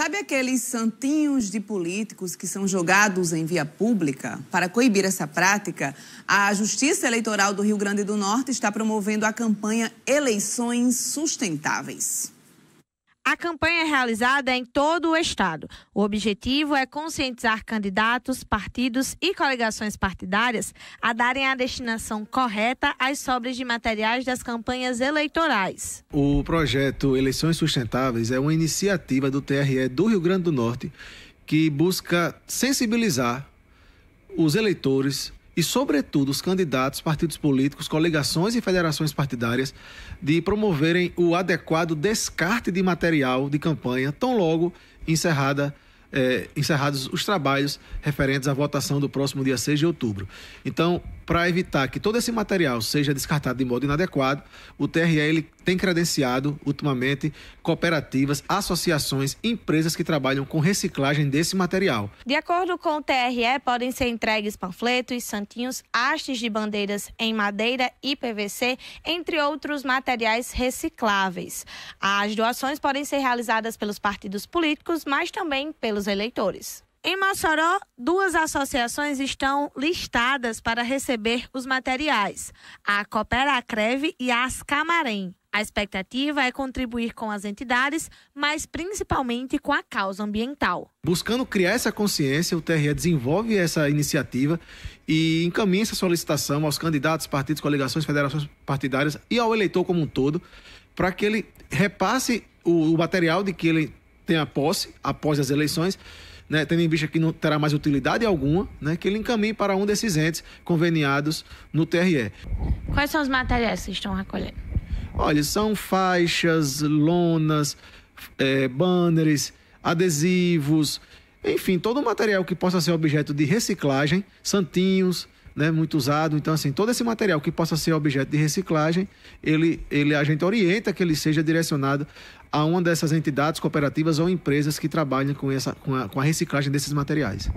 Sabe aqueles santinhos de políticos que são jogados em via pública? Para coibir essa prática, a Justiça Eleitoral do Rio Grande do Norte está promovendo a campanha Eleições Sustentáveis. A campanha é realizada em todo o estado. O objetivo é conscientizar candidatos, partidos e coligações partidárias a darem a destinação correta às sobras de materiais das campanhas eleitorais. O projeto Eleições Sustentáveis é uma iniciativa do TRE do Rio Grande do Norte que busca sensibilizar os eleitores e, sobretudo, os candidatos, partidos políticos, coligações e federações partidárias de promoverem o adequado descarte de material de campanha tão logo encerrada é, encerrados os trabalhos referentes à votação do próximo dia 6 de outubro. Então, para evitar que todo esse material seja descartado de modo inadequado, o TRL tem credenciado ultimamente cooperativas, associações, empresas que trabalham com reciclagem desse material. De acordo com o TRE, podem ser entregues panfletos, santinhos, hastes de bandeiras em madeira e PVC, entre outros materiais recicláveis. As doações podem ser realizadas pelos partidos políticos, mas também pelos eleitores. Em Mossoró, duas associações estão listadas para receber os materiais: a Cooperacreve e a Ascamarém. A expectativa é contribuir com as entidades, mas principalmente com a causa ambiental. Buscando criar essa consciência, o TRE desenvolve essa iniciativa e encaminha essa solicitação aos candidatos, partidos, coligações, federações partidárias e ao eleitor como um todo, para que ele repasse o, o material de que ele tem a posse após as eleições né, tendo em vista que não terá mais utilidade alguma, né, que ele encaminhe para um desses entes conveniados no TRE. Quais são os materiais que estão recolhendo? Olha, são faixas, lonas, é, banners, adesivos, enfim, todo o material que possa ser objeto de reciclagem, santinhos, né, muito usado. Então, assim, todo esse material que possa ser objeto de reciclagem, ele, ele, a gente orienta que ele seja direcionado a uma dessas entidades cooperativas ou empresas que trabalham com, essa, com a, com a reciclagem desses materiais.